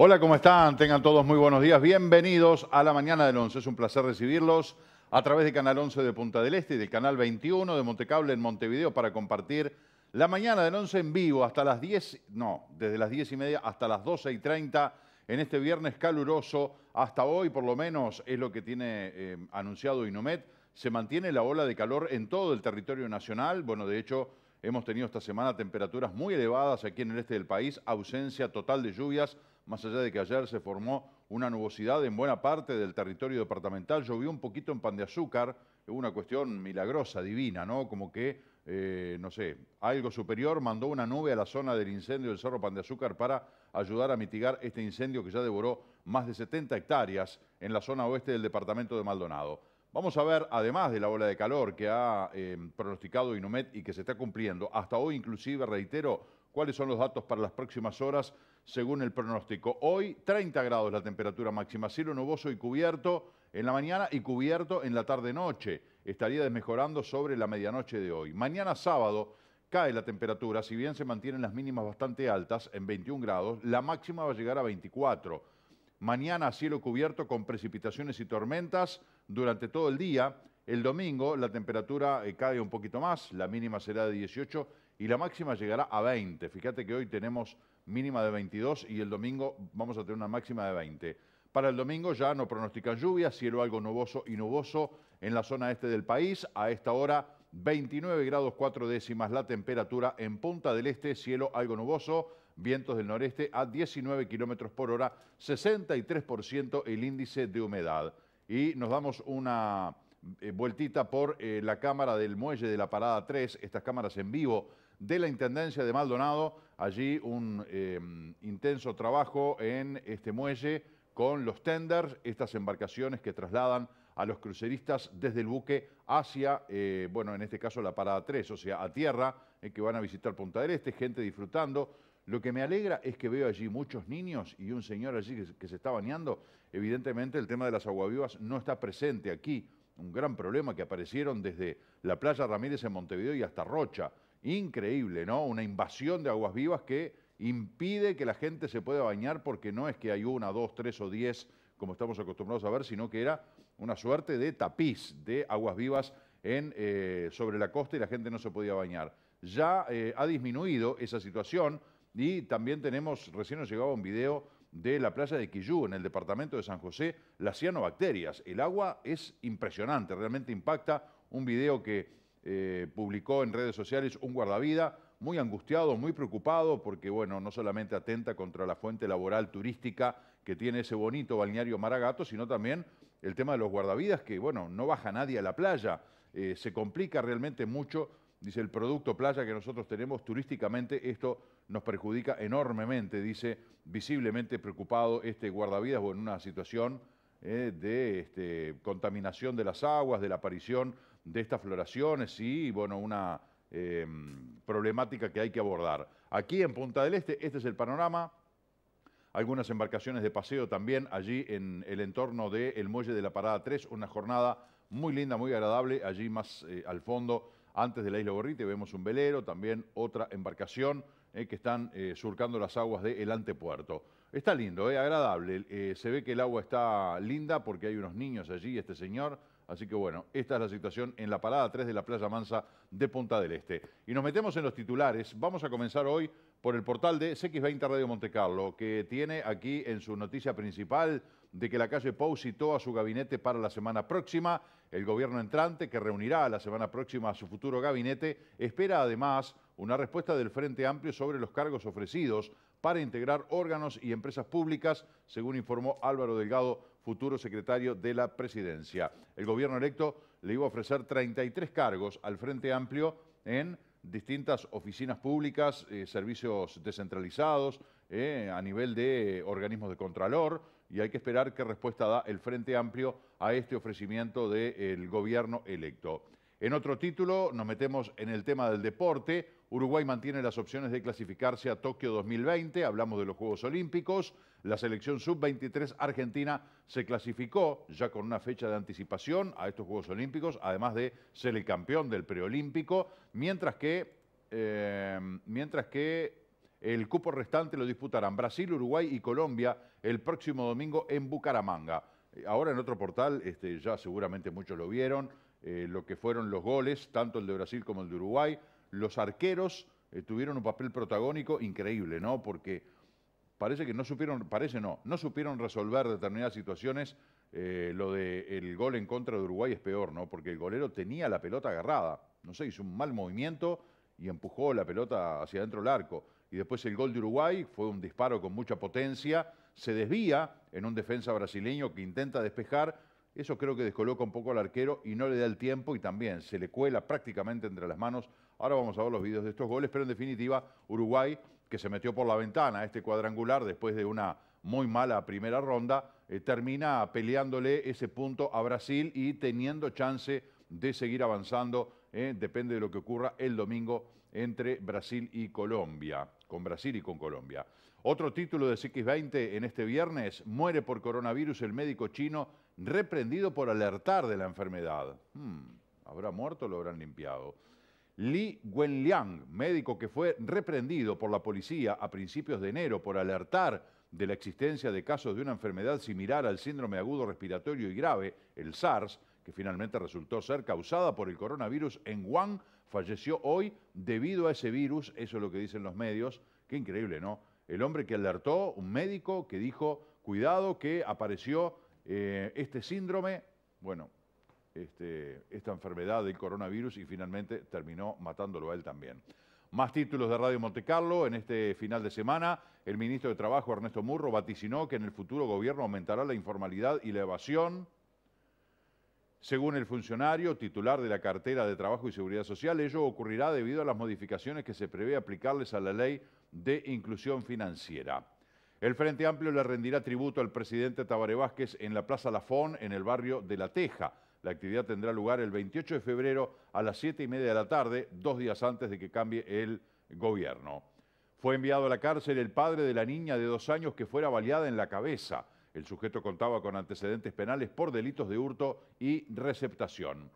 Hola, ¿cómo están? Tengan todos muy buenos días. Bienvenidos a la mañana del 11. Es un placer recibirlos a través de Canal 11 de Punta del Este y del Canal 21 de Montecable en Montevideo para compartir la mañana del 11 en vivo hasta las 10, no, desde las 10 y media hasta las 12 y 30 en este viernes caluroso. Hasta hoy, por lo menos, es lo que tiene eh, anunciado Inumet. Se mantiene la ola de calor en todo el territorio nacional. Bueno, de hecho, hemos tenido esta semana temperaturas muy elevadas aquí en el este del país, ausencia total de lluvias más allá de que ayer se formó una nubosidad en buena parte del territorio departamental, llovió un poquito en pan de azúcar, una cuestión milagrosa, divina, ¿no? Como que, eh, no sé, algo superior mandó una nube a la zona del incendio del Cerro Pan de Azúcar para ayudar a mitigar este incendio que ya devoró más de 70 hectáreas en la zona oeste del departamento de Maldonado. Vamos a ver, además de la ola de calor que ha eh, pronosticado Inumet y que se está cumpliendo, hasta hoy inclusive, reitero, cuáles son los datos para las próximas horas según el pronóstico. Hoy 30 grados la temperatura máxima, cielo nuboso y cubierto en la mañana y cubierto en la tarde-noche. Estaría desmejorando sobre la medianoche de hoy. Mañana sábado cae la temperatura, si bien se mantienen las mínimas bastante altas, en 21 grados, la máxima va a llegar a 24. Mañana cielo cubierto con precipitaciones y tormentas durante todo el día. El domingo la temperatura eh, cae un poquito más, la mínima será de 18 y la máxima llegará a 20. Fíjate que hoy tenemos mínima de 22 y el domingo vamos a tener una máxima de 20. Para el domingo ya no pronostican lluvias, cielo algo nuboso y nuboso en la zona este del país. A esta hora 29 grados 4 décimas la temperatura en Punta del Este, cielo algo nuboso, vientos del noreste a 19 kilómetros por hora, 63% el índice de humedad. Y nos damos una eh, vueltita por eh, la cámara del muelle de la Parada 3, estas cámaras en vivo de la Intendencia de Maldonado allí un em, intenso trabajo en este muelle con los tenders, estas embarcaciones que trasladan a los cruceristas desde el buque hacia, eh, bueno, en este caso la parada 3, o sea, a tierra, eh, que van a visitar Punta del Este, gente disfrutando. Lo que me alegra es que veo allí muchos niños y un señor allí que, se está bañando. Evidentemente el tema de las aguavivas no está presente aquí, un gran problema que aparecieron desde la playa Ramírez en Montevideo y hasta Rocha increíble, ¿no? Una invasión de aguas vivas que impide que la gente se pueda bañar porque no es que hay una, dos, tres o diez, como estamos acostumbrados a ver, sino que era una suerte de tapiz de aguas vivas en, eh, sobre la costa y la gente no se podía bañar. Ya eh, ha disminuido esa situación y también tenemos, recién nos llegaba un video de la playa de Quillú, en el departamento de San José, las cianobacterias. El agua es impresionante, realmente impacta. Un video que eh, publicó en redes sociales un guardavida muy angustiado, muy preocupado, porque bueno, no solamente atenta contra la fuente laboral turística que tiene ese bonito balneario Maragato, sino también el tema de los guardavidas, que bueno, no baja nadie a la playa, eh, se complica realmente mucho, dice el producto playa que nosotros tenemos turísticamente, esto nos perjudica enormemente, dice visiblemente preocupado este guardavidas, o en una situación eh, de este, contaminación de las aguas, de la aparición de estas floraciones y, bueno, una em, problemática que hay que abordar. Aquí en Punta del Este, este es el panorama. Algunas embarcaciones de paseo también allí en el entorno del muelle de la Parada 3, una jornada muy linda, muy agradable, allí más eh, al fondo, antes de la isla Borrite, vemos un velero, también otra embarcación eh, que están eh, surcando las aguas del antepuerto. Está lindo, agradable, se ve que el agua está linda porque hay unos niños allí, este señor Así que bueno, esta es la situación en la parada 3 de la Playa Mansa de Punta del Este. Y nos metemos en los titulares. Vamos a comenzar hoy por el portal de CX20 Radio Monte Carlo, que tiene aquí en su noticia principal de que la calle Pou citó a su gabinete para la semana próxima. El gobierno entrante, que reunirá la semana próxima a su futuro gabinete, espera además una respuesta del Frente Amplio sobre los cargos ofrecidos para integrar órganos y empresas públicas, según informó Álvaro Delgado, futuro secretario de la presidencia. El gobierno electo le iba a ofrecer 33 cargos al Frente Amplio en distintas oficinas públicas, eh, servicios descentralizados, eh, a nivel de organismos de contralor, y hay que esperar qué respuesta da el Frente Amplio a este ofrecimiento del gobierno electo. En otro título nos metemos en el tema del deporte Uruguay mantiene las opciones de clasificarse a Tokio 2020, hablamos de los Juegos Olímpicos, la selección sub-23 argentina se clasificó ya con una fecha de anticipación a estos Juegos Olímpicos, además de ser el campeón del preolímpico, mientras que, eh, mientras que el cupo restante lo disputarán Brasil, Uruguay y Colombia el próximo domingo en Bucaramanga. Ahora en otro portal, este, ya seguramente muchos lo vieron, eh, lo que fueron los goles, tanto el de Brasil como el de Uruguay. Los arqueros eh, tuvieron un papel protagónico increíble, ¿no? Porque parece que no supieron, parece no, no supieron resolver determinadas situaciones. Eh, lo del gol en contra de Uruguay es peor, ¿no? Porque el golero tenía la pelota agarrada, no sé, hizo un mal movimiento y empujó la pelota hacia adentro del arco. Y después el gol de Uruguay fue un disparo con mucha potencia, se desvía en un defensa brasileño que intenta despejar eso creo que descoloca un poco al arquero y no le da el tiempo y también se le cuela prácticamente entre las manos. Ahora vamos a ver los videos de estos goles, pero en definitiva Uruguay, que se metió por la ventana este cuadrangular después de una muy mala primera ronda, eh, termina peleándole ese punto a Brasil y teniendo chance de seguir avanzando, eh, depende de lo que ocurra el domingo entre Brasil y Colombia con Brasil y con Colombia. Otro título de CX20 en este viernes, muere por coronavirus el médico chino reprendido por alertar de la enfermedad. Hmm, ¿Habrá muerto o lo habrán limpiado? Li Wenliang, médico que fue reprendido por la policía a principios de enero por alertar de la existencia de casos de una enfermedad similar al síndrome agudo respiratorio y grave, el SARS, que finalmente resultó ser causada por el coronavirus en Wuhan, falleció hoy debido a ese virus, eso es lo que dicen los medios. Qué increíble, ¿no? El hombre que alertó, un médico que dijo, cuidado que apareció eh, este síndrome, bueno, este, esta enfermedad del coronavirus y finalmente terminó matándolo a él también. Más títulos de Radio Montecarlo. En este final de semana, el ministro de Trabajo, Ernesto Murro, vaticinó que en el futuro gobierno aumentará la informalidad y la evasión. Según el funcionario titular de la cartera de Trabajo y Seguridad Social, ello ocurrirá debido a las modificaciones que se prevé aplicarles a la ley de inclusión financiera. El Frente Amplio le rendirá tributo al presidente Tabaré Vázquez en la Plaza Lafón, en el barrio de La Teja. La actividad tendrá lugar el 28 de febrero a las 7 y media de la tarde, dos días antes de que cambie el gobierno. Fue enviado a la cárcel el padre de la niña de dos años que fuera baleada en la cabeza. El sujeto contaba con antecedentes penales por delitos de hurto y receptación.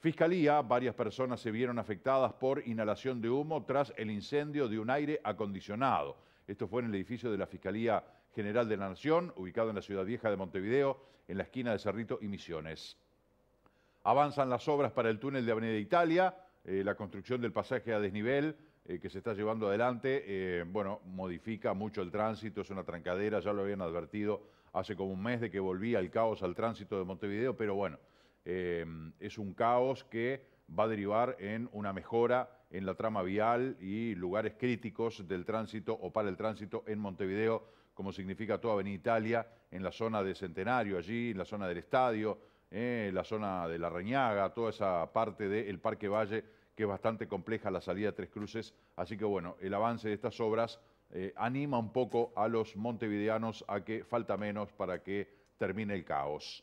Fiscalía, varias personas se vieron afectadas por inhalación de humo tras el incendio de un aire acondicionado. Esto fue en el edificio de la Fiscalía General de la Nación, ubicado en la Ciudad Vieja de Montevideo, en la esquina de Cerrito y Misiones. Avanzan las obras para el túnel de Avenida Italia, eh, la construcción del pasaje a desnivel eh, que se está llevando adelante, eh, bueno, modifica mucho el tránsito, es una trancadera, ya lo habían advertido hace como un mes de que volvía el caos al tránsito de Montevideo, pero bueno, eh, es un caos que va a derivar en una mejora en la trama vial y lugares críticos del tránsito o para el tránsito en Montevideo, como significa toda Avenida Italia, en la zona de Centenario allí, en la zona del estadio, en la zona de La Reñaga, toda esa parte del Parque Valle que es bastante compleja la salida a Tres Cruces. Así que bueno, el avance de estas obras eh, anima un poco a los montevideanos a que falta menos para que termine el caos.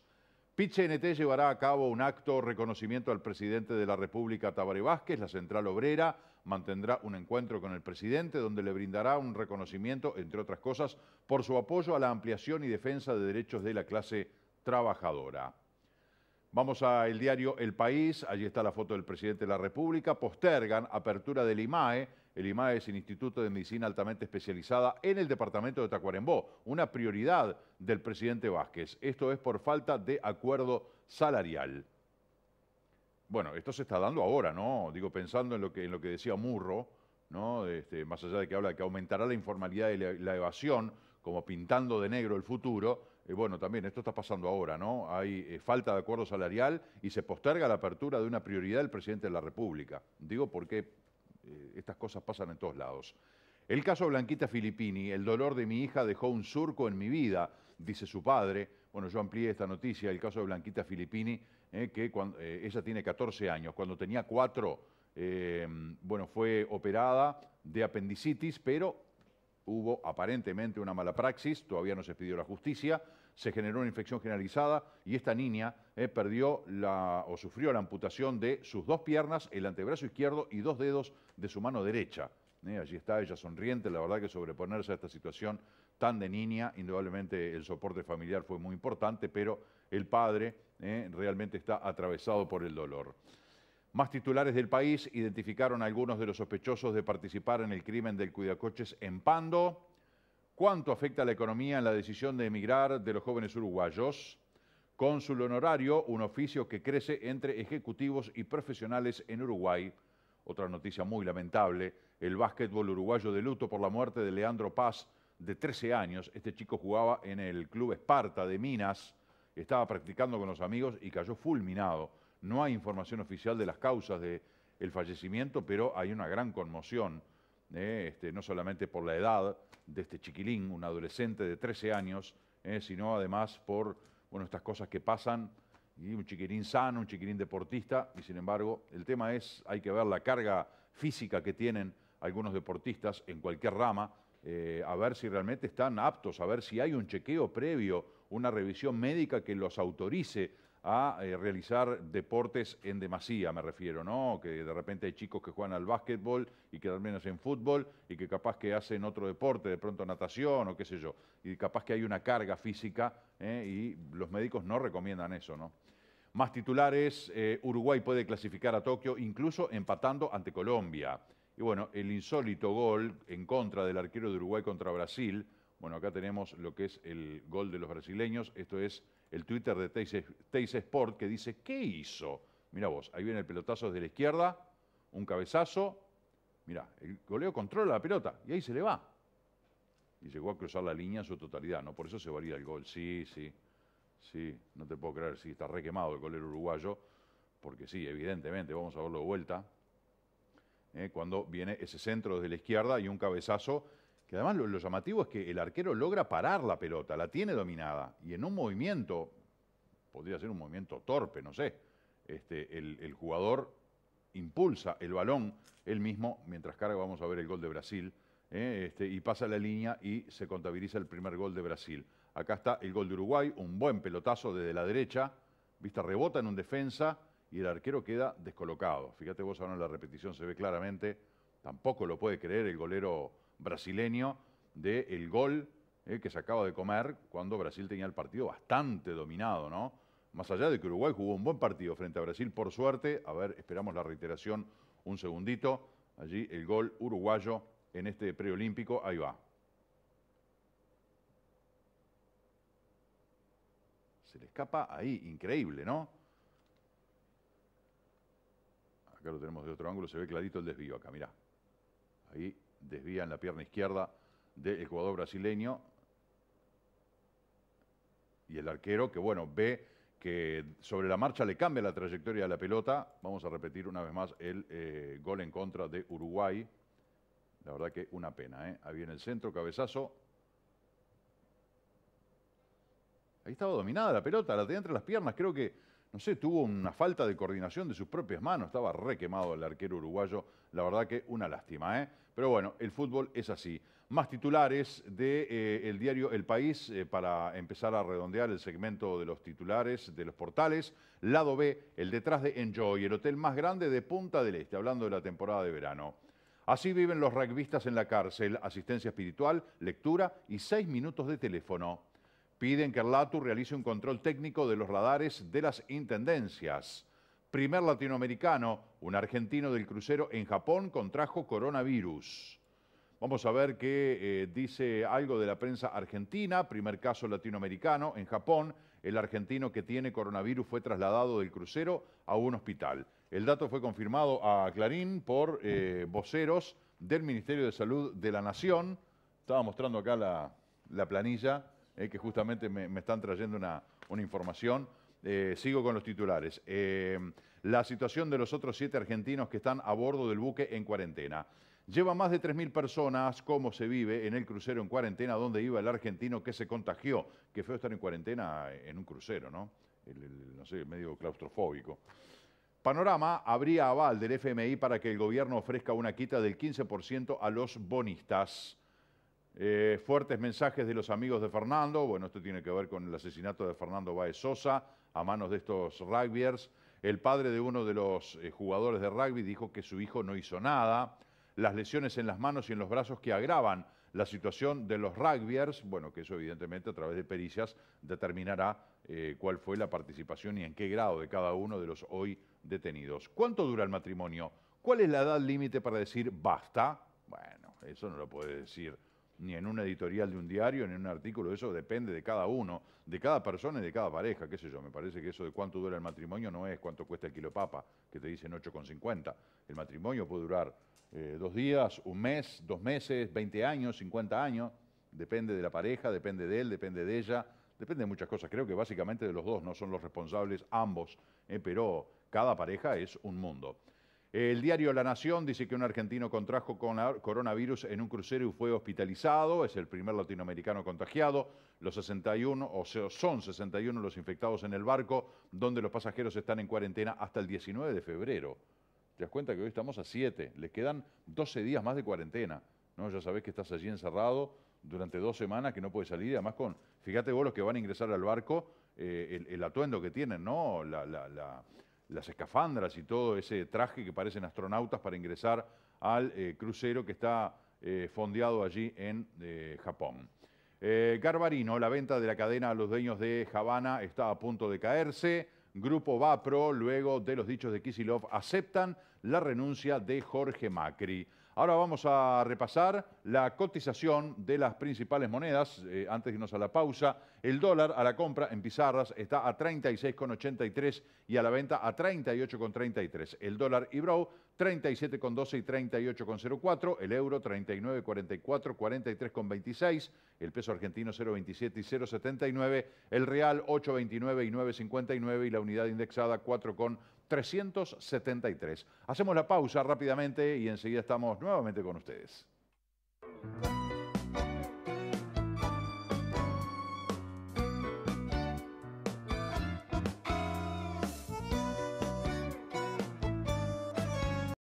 Piche llevará a cabo un acto reconocimiento al presidente de la República, Tabaré Vázquez. La central obrera mantendrá un encuentro con el presidente donde le brindará un reconocimiento, entre otras cosas, por su apoyo a la ampliación y defensa de derechos de la clase trabajadora. Vamos al diario El País, allí está la foto del presidente de la República. Postergan apertura del IMAE. El IMAE es el Instituto de Medicina Altamente Especializada en el departamento de Tacuarembó, una prioridad del presidente Vázquez. Esto es por falta de acuerdo salarial. Bueno, esto se está dando ahora, ¿no? Digo, pensando en lo que, decía Murro, ¿no? Este, más allá de que habla de que aumentará la informalidad y la evasión, como pintando de negro el futuro bueno, también esto está pasando ahora, ¿no? Hay eh, falta de acuerdo salarial y se posterga la apertura de una prioridad del presidente de la República. Digo porque qué eh, estas cosas pasan en todos lados. El caso Blanquita Filippini, el dolor de mi hija dejó un surco en mi vida, dice su padre. Bueno, yo amplié esta noticia, el caso de Blanquita Filippini, eh, que cuando, ella tiene 14 años, cuando tenía 4, bueno, fue operada de apendicitis, pero hubo aparentemente una mala praxis, todavía no se pidió la justicia, se generó una infección generalizada y esta niña eh, perdió la, o sufrió la amputación de sus dos piernas, el antebrazo izquierdo y dos dedos de su mano derecha. Eh, allí está ella sonriente, la verdad que sobreponerse a esta situación tan de niña, indudablemente el soporte familiar fue muy importante, pero el padre eh, realmente está atravesado por el dolor. Más titulares del país identificaron a algunos de los sospechosos de participar en el crimen del cuidacoches en Pando. ¿Cuánto afecta a la economía en la decisión de emigrar de los jóvenes uruguayos? Cónsul honorario, un oficio que crece entre ejecutivos y profesionales en Uruguay. Otra noticia muy lamentable, el básquetbol uruguayo de luto por la muerte de Leandro Paz, de 13 años. Este chico jugaba en el Club Esparta de Minas, estaba practicando con los amigos y cayó fulminado no hay información oficial de las causas del fallecimiento, pero hay una gran conmoción, eh, este, no solamente por la edad de este chiquilín, un adolescente de 13 años, eh, sino además por bueno, estas cosas que pasan, y un chiquilín sano, un chiquilín deportista, y sin embargo el tema es, hay que ver la carga física que tienen algunos deportistas en cualquier rama, eh, a ver si realmente están aptos, a ver si hay un chequeo previo, una revisión médica que los autorice a eh, realizar deportes en demasía, me refiero, ¿no? Que de repente hay chicos que juegan al básquetbol y que al menos en fútbol y que capaz que hacen otro deporte, de pronto natación o qué sé yo, y capaz que hay una carga física ¿eh? y los médicos no recomiendan eso, ¿no? Más titulares, eh, Uruguay puede clasificar a Tokio incluso empatando ante Colombia. Y bueno, el insólito gol en contra del arquero de Uruguay contra Brasil, bueno, acá tenemos lo que es el gol de los brasileños, esto es el Twitter de Teis, Sport que dice, ¿qué hizo? Mira vos, ahí viene el pelotazo desde la izquierda, un cabezazo. Mira, el goleo controla la pelota y ahí se le va. Y llegó a cruzar la línea en su totalidad, ¿no? Por eso se varía el gol. Sí, sí, sí, no te puedo creer, sí, está requemado el golero uruguayo, porque sí, evidentemente, vamos a verlo de vuelta. ¿eh? Cuando viene ese centro desde la izquierda y un cabezazo que además lo, llamativo es que el arquero logra parar la pelota, la tiene dominada. Y en un movimiento, podría ser un movimiento torpe, no sé, este, el, jugador impulsa el balón él mismo, mientras carga vamos a ver el gol de Brasil, eh, este, y pasa la línea y se contabiliza el primer gol de Brasil. Acá está el gol de Uruguay, un buen pelotazo desde la derecha, vista rebota en un defensa y el arquero queda descolocado. Fíjate vos ahora en la repetición, se ve claramente, tampoco lo puede creer el golero brasileño del el gol eh, que se acaba de comer cuando Brasil tenía el partido bastante dominado, ¿no? Más allá de que Uruguay jugó un buen partido frente a Brasil, por suerte, a ver, esperamos la reiteración un segundito, allí el gol uruguayo en este preolímpico, ahí va. Se le escapa ahí, increíble, ¿no? Acá lo tenemos de otro ángulo, se ve clarito el desvío acá, mirá. Ahí desvía en la pierna izquierda del jugador brasileño. Y el arquero que, bueno, ve que sobre la marcha le cambia la trayectoria de la pelota. Vamos a repetir una vez más el eh, gol en contra de Uruguay. La verdad que una pena, ¿eh? Ahí el centro, cabezazo. Ahí estaba dominada la pelota, la tenía entre las piernas. Creo que no sé, tuvo una falta de coordinación de sus propias manos, estaba re quemado el arquero uruguayo, la verdad que una lástima, ¿eh? Pero bueno, el fútbol es así. Más titulares del de, eh, el diario El País eh, para empezar a redondear el segmento de los titulares de los portales. Lado B, el detrás de Enjoy, el hotel más grande de Punta del Este, hablando de la temporada de verano. Así viven los rugbyistas en la cárcel, asistencia espiritual, lectura y seis minutos de teléfono piden que LATU realice un control técnico de los radares de las intendencias. Primer latinoamericano, un argentino del crucero en Japón contrajo coronavirus. Vamos a ver qué eh, dice algo de la prensa argentina, primer caso latinoamericano en Japón. El argentino que tiene coronavirus fue trasladado del crucero a un hospital. El dato fue confirmado a Clarín por eh, voceros del Ministerio de Salud de la Nación. Estaba mostrando acá la planilla eh, que justamente me, están trayendo una, información. Eh, sigo con los titulares. Eh, la situación de los otros siete argentinos que están a bordo del buque en cuarentena. Lleva más de 3.000 personas cómo se vive en el crucero en cuarentena donde iba el argentino que se contagió. Qué feo estar en cuarentena en un crucero, ¿no? el, no sé, medio claustrofóbico. Panorama habría aval del FMI para que el gobierno ofrezca una quita del 15% a los bonistas. Eh, fuertes mensajes de los amigos de Fernando, bueno, esto tiene que ver con el asesinato de Fernando Baez Sosa a manos de estos rugbyers. El padre de uno de los eh, jugadores de rugby dijo que su hijo no hizo nada. Las lesiones en las manos y en los brazos que agravan la situación de los rugbyers, bueno, que eso evidentemente a través de pericias determinará eh, cuál fue la participación y en qué grado de cada uno de los hoy detenidos. ¿Cuánto dura el matrimonio? ¿Cuál es la edad límite para decir basta? Bueno, eso no lo puede decir ni en una editorial de un diario, ni en un artículo, eso depende de cada uno, de cada persona y de cada pareja, qué sé yo, me parece que eso de cuánto dura el matrimonio no es cuánto cuesta el kilo papa, que te dicen 8,50. El matrimonio puede durar eh, dos días, un mes, dos meses, 20 años, 50 años, depende de la pareja, depende de él, depende de ella, depende de muchas cosas, creo que básicamente de los dos, no son los responsables ambos, eh, pero cada pareja es un mundo. El diario La Nación dice que un argentino contrajo coronavirus en un crucero y fue hospitalizado. Es el primer latinoamericano contagiado. Los 61, o son 61 los infectados en el barco, donde los pasajeros están en cuarentena hasta el 19 de febrero. Te das cuenta que hoy estamos a 7. Les quedan 12 días más de cuarentena. ¿no? Ya sabés que estás allí encerrado durante dos semanas, que no puedes salir. Además, con, fíjate vos los que van a ingresar al barco, eh, el, atuendo que tienen, ¿no? la las escafandras y todo ese traje que parecen astronautas para ingresar al eh, crucero que está eh, fondeado allí en eh, Japón. Garbarino, la venta de la cadena a los dueños de Havana está a punto de caerse. Grupo Vapro, luego de los dichos de Kisilov, aceptan la renuncia de Jorge Macri. Ahora vamos a repasar la cotización de las principales monedas. Eh, antes de irnos a la pausa, el dólar a la compra en pizarras está a 36,83 y a la venta a 38,33. El dólar Ibrow 37,12 y 38,04. El euro 39,44, 43,26. El peso argentino 0,27 y 0,79. El real 8,29 y 9,59 y la unidad indexada 4,89. 373. Hacemos la pausa rápidamente y enseguida estamos nuevamente con ustedes.